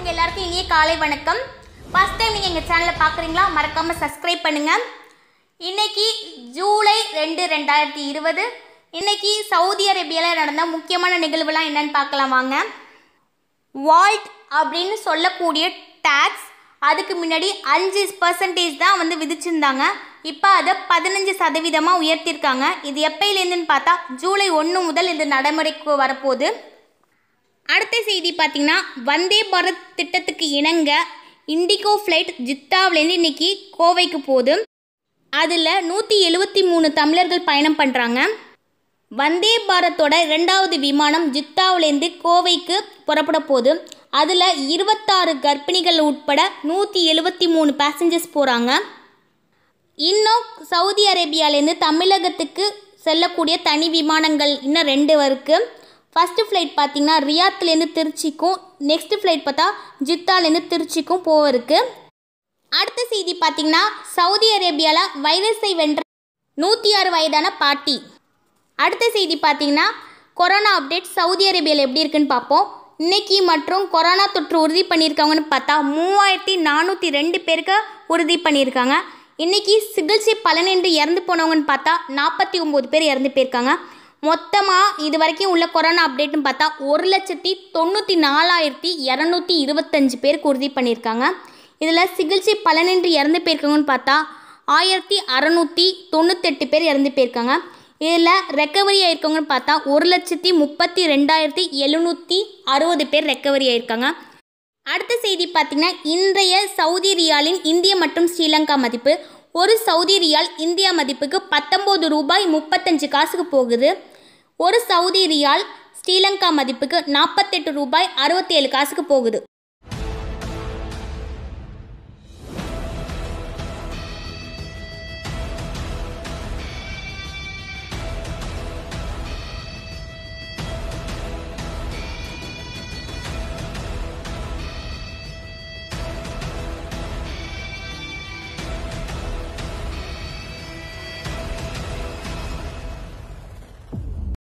உங்க எல்லாருக்கும் இனிய காலை வணக்கம் ஃபஸ்ட் டைம் நீங்கள் எங்கள் சேனலை பார்க்குறீங்களா மறக்காமல் சப்ஸ்கிரைப் பண்ணுங்கள் இன்றைக்கி ஜூலை ரெண்டு ரெண்டாயிரத்தி இருபது இன்றைக்கி சவுதி அரேபியாவில் நடந்த முக்கியமான நிகழ்வுலாம் என்னென்னு பார்க்கலாம் வாங்க வால்ட் அப்படின்னு சொல்லக்கூடிய டேக்ஸ் அதுக்கு முன்னாடி அஞ்சு பர்சன்டேஜ் தான் வந்து விதிச்சிருந்தாங்க இப்போ அதை பதினஞ்சு சதவீதமாக உயர்த்தியிருக்காங்க இது எப்பயிலேருந்துன்னு பார்த்தா ஜூலை ஒன்று முதல் இது நடைமுறைக்கு வரப்போகுது அடுத்த செய்தி பார்த்திங்கன்னா வந்தே பாரத் திட்டத்துக்கு இணங்க இண்டிகோ ஃப்ளைட் ஜித்தாவிலேருந்து இன்னைக்கு கோவைக்கு போதும் அதில் நூற்றி எழுபத்தி மூணு தமிழர்கள் பயணம் பண்ணுறாங்க வந்தே பாரத்தோட ரெண்டாவது விமானம் ஜித்தாவிலேருந்து கோவைக்கு புறப்பட போகுது அதில் இருபத்தாறு கர்ப்பிணிகள் உட்பட நூற்றி எழுபத்தி மூணு பேசஞ்சர்ஸ் போகிறாங்க இன்னும் சவுதி அரேபியாவிலேருந்து தமிழகத்துக்கு செல்லக்கூடிய தனி விமானங்கள் இன்னும் ரெண்டு இருக்குது ஃபஸ்ட்டு ஃப்ளைட் பார்த்தீங்கன்னா ரியாத்துலேருந்து திருச்சிக்கும் நெக்ஸ்ட் ஃப்ளைட் பார்த்தா ஜித்தாலேருந்து திருச்சிக்கும் போவருக்கு அடுத்த செய்தி பார்த்திங்கன்னா சவுதி அரேபியாவில் வைரஸை வென்ற நூற்றி ஆறு வயதான பாட்டி அடுத்த செய்தி பார்த்திங்கன்னா கொரோனா அப்டேட் சவுதி அரேபியாவில் எப்படி இருக்குன்னு பார்ப்போம் இன்னைக்கு மற்றும் கொரோனா தொற்று உறுதி பண்ணியிருக்காங்கன்னு பார்த்தா மூவாயிரத்தி நானூற்றி ரெண்டு பேருக்கு உறுதி பண்ணியிருக்காங்க இன்றைக்கி சிகிச்சை பலனின்றி இறந்து போனவங்கன்னு பார்த்தா நாற்பத்தி ஒம்பது பேர் இறந்து போயிருக்காங்க மொத்தமாக இது வரைக்கும் உள்ள கொரோனா அப்டேட்னு பார்த்தா ஒரு லட்சத்தி தொண்ணூற்றி நாலாயிரத்தி இரநூத்தி இருபத்தஞ்சு பேருக்கு உறுதி பண்ணியிருக்காங்க இதில் சிகிச்சை பலனின்றி இறந்து போயிருக்காங்கன்னு பார்த்தா ஆயிரத்தி அறநூற்றி தொண்ணூத்தெட்டு பேர் இறந்து போயிருக்காங்க இதில் ரெக்கவரி ஆயிருக்கவங்கன்னு பார்த்தா ஒரு லட்சத்தி முப்பத்தி ரெண்டாயிரத்தி எழுநூற்றி அறுபது பேர் ரெக்கவரி ஆயிருக்காங்க அடுத்த செய்தி பார்த்திங்கன்னா இன்றைய சவுதி ரியாலின் இந்திய மற்றும் ஸ்ரீலங்கா மதிப்பு ஒரு சவுதி ரியால் இந்தியா மதிப்புக்கு பத்தொம்போது ரூபாய் முப்பத்தஞ்சு காசுக்கு போகுது ஒரு சவுதி ரியால் ஸ்ரீலங்கா மதிப்புக்கு நாற்பத்தெட்டு ரூபாய் அறுபத்தேழு காசுக்கு போகுது